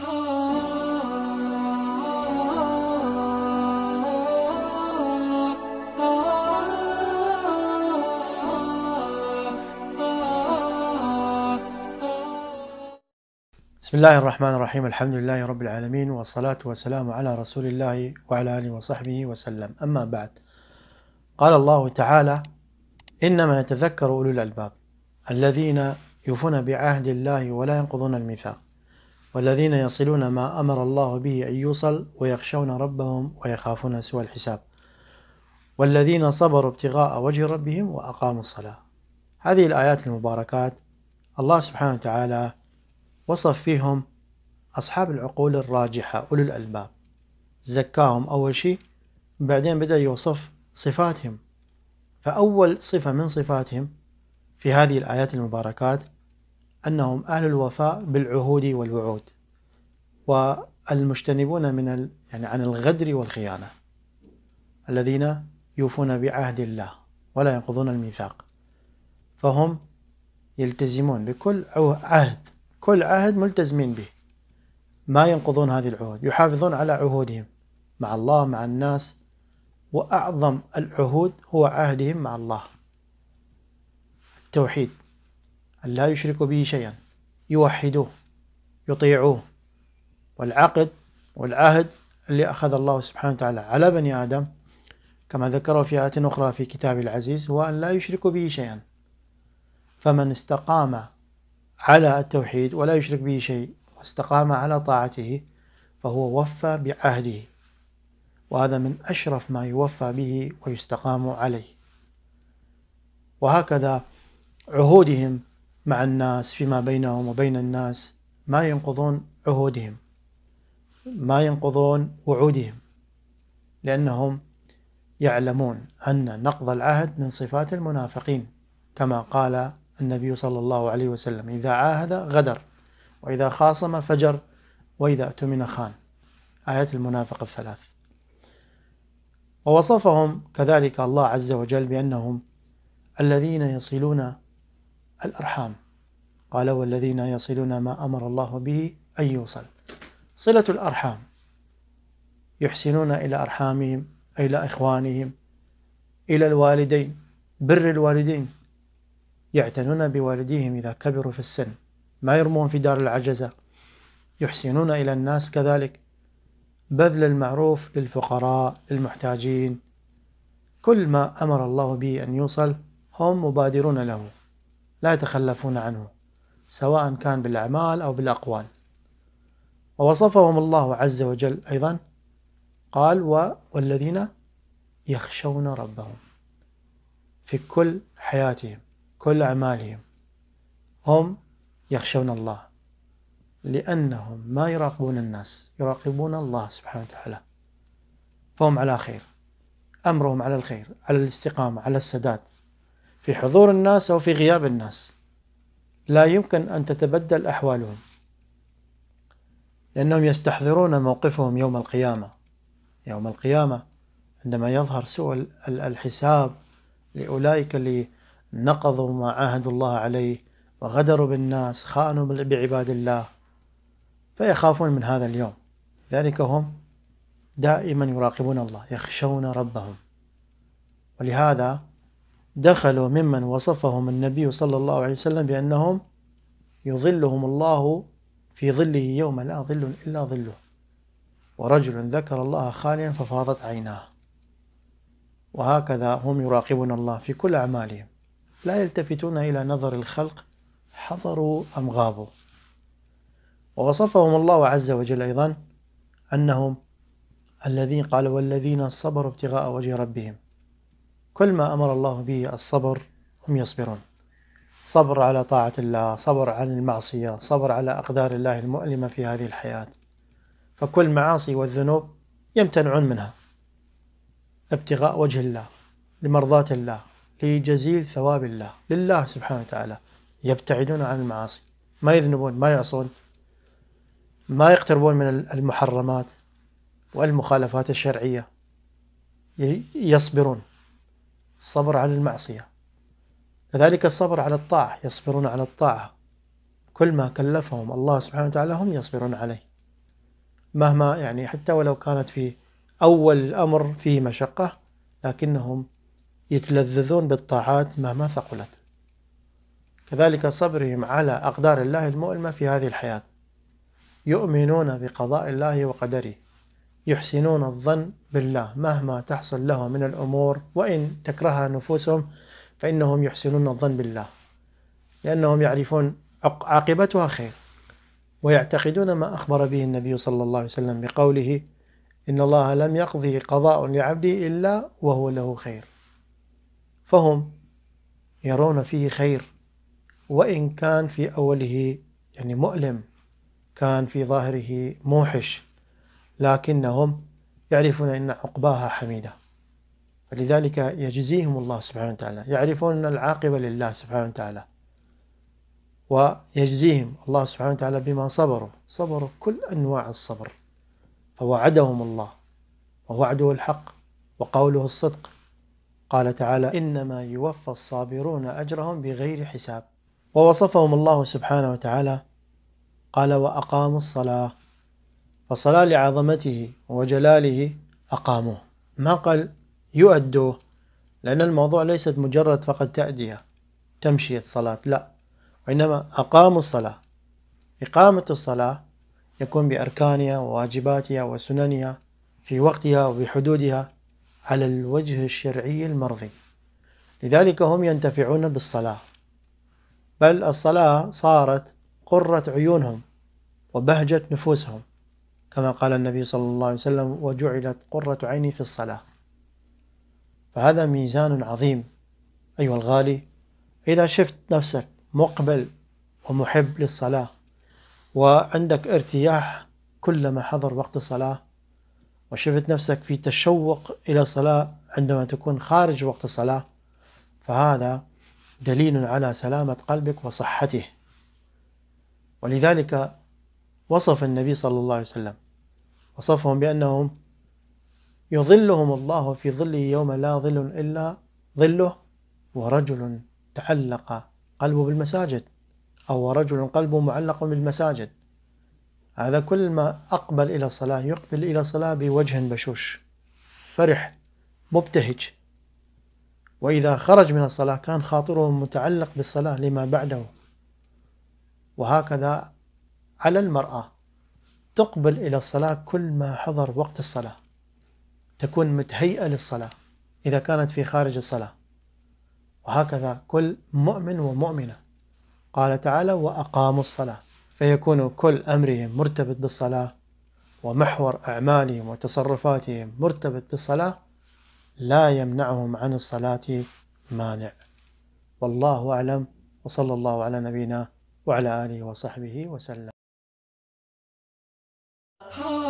بسم الله الرحمن الرحيم الحمد لله رب العالمين والصلاة والسلام على رسول الله وعلى آله وصحبه وسلم أما بعد قال الله تعالى إنما يتذكر أولو الألباب الذين يوفون بعهد الله ولا ينقضون الميثاق والذين يصلون ما أمر الله به أن يوصل ويخشون ربهم ويخافون سوى الحساب والذين صبروا ابتغاء وجه ربهم وأقاموا الصلاة هذه الآيات المباركات الله سبحانه وتعالى وصف فيهم أصحاب العقول الراجحة أولو الألباب زكاهم أول شيء بعدين بدأ يوصف صفاتهم فأول صفة من صفاتهم في هذه الآيات المباركات أنهم أهل الوفاء بالعهود والوعود والمجتنبون من ال... يعني عن الغدر والخيانة الذين يوفون بعهد الله ولا ينقضون الميثاق فهم يلتزمون بكل عهد كل عهد ملتزمين به ما ينقضون هذه العهود يحافظون على عهودهم مع الله مع الناس وأعظم العهود هو عهدهم مع الله التوحيد أن لا يشركوا به شيئا يوحدوه يطيعوه والعقد والعهد اللي أخذ الله سبحانه وتعالى على بني آدم كما ذكروا في آية أخرى في كتاب العزيز هو أن لا يشركوا به شيئا فمن استقام على التوحيد ولا يشرك به شيء واستقام على طاعته فهو وفى بعهده وهذا من أشرف ما يوفى به ويستقام عليه وهكذا عهودهم مع الناس فيما بينهم وبين الناس ما ينقضون عهودهم ما ينقضون وعودهم لأنهم يعلمون أن نقض العهد من صفات المنافقين كما قال النبي صلى الله عليه وسلم إذا عاهد غدر وإذا خاصم فجر وإذا اؤتمن خان آيات المنافق الثلاث ووصفهم كذلك الله عز وجل بأنهم الذين يصلون الأرحام قال والذين يصلون ما أمر الله به أن يوصل صلة الأرحام يحسنون إلى أرحامهم إلى إخوانهم إلى الوالدين بر الوالدين يعتنون بوالديهم إذا كبروا في السن ما يرمون في دار العجزة يحسنون إلى الناس كذلك بذل المعروف للفقراء للمحتاجين كل ما أمر الله به أن يوصل هم مبادرون له لا يتخلفون عنه سواء كان بالأعمال أو بالأقوال ووصفهم الله عز وجل أيضا قال والذين يخشون ربهم في كل حياتهم كل أعمالهم هم يخشون الله لأنهم ما يراقبون الناس يراقبون الله سبحانه وتعالى فهم على خير أمرهم على الخير على الاستقامة على السداد في حضور الناس أو في غياب الناس لا يمكن أن تتبدل أحوالهم لأنهم يستحضرون موقفهم يوم القيامة يوم القيامة عندما يظهر سوء الحساب لأولئك اللي نقضوا ما عاهدوا الله عليه وغدروا بالناس خانوا بعباد الله فيخافون من هذا اليوم ذلك هم دائما يراقبون الله يخشون ربهم ولهذا دخلوا ممن وصفهم النبي صلى الله عليه وسلم بأنهم يظلهم الله في ظله يوم لا ظل إلا ظله ورجل ذكر الله خاليا ففاضت عيناه وهكذا هم يراقبون الله في كل أعمالهم لا يلتفتون إلى نظر الخلق حضروا أم غابوا ووصفهم الله عز وجل أيضا أنهم الذين قال والذين صبروا ابتغاء وجه ربهم كل ما أمر الله به الصبر هم يصبرون صبر على طاعة الله صبر عن المعصية صبر على أقدار الله المؤلمة في هذه الحياة فكل معاصي والذنوب يمتنعون منها ابتغاء وجه الله لمرضاة الله لجزيل ثواب الله لله سبحانه وتعالى يبتعدون عن المعاصي ما يذنبون ما يعصون ما يقتربون من المحرمات والمخالفات الشرعية يصبرون الصبر على المعصية كذلك الصبر على الطاعة يصبرون على الطاعة كل ما كلفهم الله سبحانه وتعالى هم يصبرون عليه مهما يعني حتى ولو كانت في أول الأمر فيه مشقة لكنهم يتلذذون بالطاعات مهما ثقلت كذلك صبرهم على أقدار الله المؤلمة في هذه الحياة يؤمنون بقضاء الله وقدره يحسنون الظن بالله مهما تحصل له من الأمور وإن تكرهها نفوسهم فإنهم يحسنون الظن بالله لأنهم يعرفون عاقبتها خير ويعتقدون ما أخبر به النبي صلى الله عليه وسلم بقوله إن الله لم يقضي قضاء لعبده إلا وهو له خير فهم يرون فيه خير وإن كان في أوله يعني مؤلم كان في ظاهره موحش لكنهم يعرفون أن عقباها حميدة فلذلك يجزيهم الله سبحانه وتعالى يعرفون أن العاقبة لله سبحانه وتعالى ويجزيهم الله سبحانه وتعالى بما صبروا صبروا كل أنواع الصبر فوعدهم الله ووعده الحق وقوله الصدق قال تعالى إنما يوفى الصابرون أجرهم بغير حساب ووصفهم الله سبحانه وتعالى قال وأقاموا الصلاة فالصلاة لعظمته وجلاله أقاموه ما قال يؤدوه لأن الموضوع ليست مجرد فقط تأدية تمشية صلاة لا وإنما أقاموا الصلاة إقامة الصلاة يكون بأركانها وواجباتها وسننها في وقتها وبحدودها على الوجه الشرعي المرضي لذلك هم ينتفعون بالصلاة بل الصلاة صارت قرة عيونهم وبهجة نفوسهم كما قال النبي صلى الله عليه وسلم وجعلت قرة عيني في الصلاة فهذا ميزان عظيم أيها الغالي إذا شفت نفسك مقبل ومحب للصلاة وعندك ارتياح كلما حضر وقت الصلاة وشفت نفسك في تشوق إلى الصلاة عندما تكون خارج وقت الصلاة فهذا دليل على سلامة قلبك وصحته ولذلك وصف النبي صلى الله عليه وسلم وصفهم بأنهم يظلهم الله في ظله يوم لا ظل إلا ظله ورجل تعلق قلبه بالمساجد أو رجل قلبه معلق بالمساجد هذا كل ما أقبل إلى الصلاة يقبل إلى الصلاة بوجه بشوش فرح مبتهج وإذا خرج من الصلاة كان خاطره متعلق بالصلاة لما بعده وهكذا على المرأة تقبل إلى الصلاة كل ما حضر وقت الصلاة تكون متهيئة للصلاة إذا كانت في خارج الصلاة وهكذا كل مؤمن ومؤمنة قال تعالى وأقاموا الصلاة فيكون كل أمرهم مرتبط بالصلاة ومحور أعمالهم وتصرفاتهم مرتبط بالصلاة لا يمنعهم عن الصلاة مانع والله أعلم وصلى الله على نبينا وعلى آله وصحبه وسلم Oh.